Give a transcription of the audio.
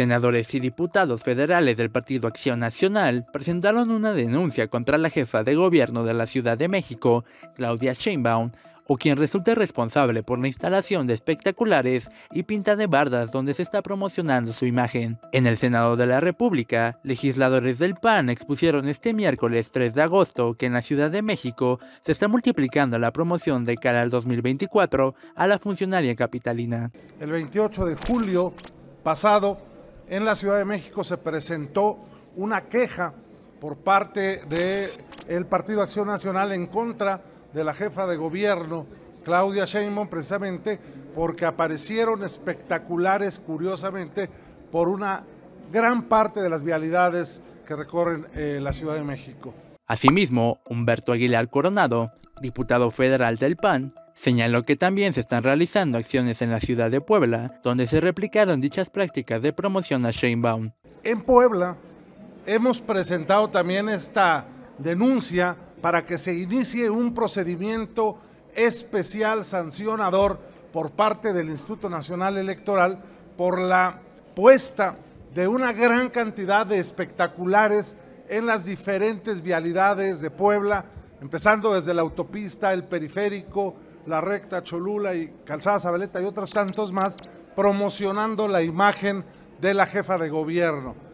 Senadores y diputados federales del Partido Acción Nacional presentaron una denuncia contra la jefa de gobierno de la Ciudad de México, Claudia Sheinbaum, o quien resulte responsable por la instalación de espectaculares y pinta de bardas donde se está promocionando su imagen. En el Senado de la República, legisladores del PAN expusieron este miércoles 3 de agosto que en la Ciudad de México se está multiplicando la promoción de cara al 2024 a la funcionaria capitalina. El 28 de julio pasado en la Ciudad de México se presentó una queja por parte del Partido Acción Nacional en contra de la jefa de gobierno, Claudia Sheinbaum, precisamente porque aparecieron espectaculares, curiosamente, por una gran parte de las vialidades que recorren eh, la Ciudad de México. Asimismo, Humberto Aguilar Coronado, diputado federal del PAN, Señaló que también se están realizando acciones en la ciudad de Puebla, donde se replicaron dichas prácticas de promoción a Baum. En Puebla hemos presentado también esta denuncia para que se inicie un procedimiento especial sancionador por parte del Instituto Nacional Electoral por la puesta de una gran cantidad de espectaculares en las diferentes vialidades de Puebla, empezando desde la autopista, el periférico, la Recta, Cholula y Calzada Zabaleta y otros tantos más, promocionando la imagen de la jefa de gobierno.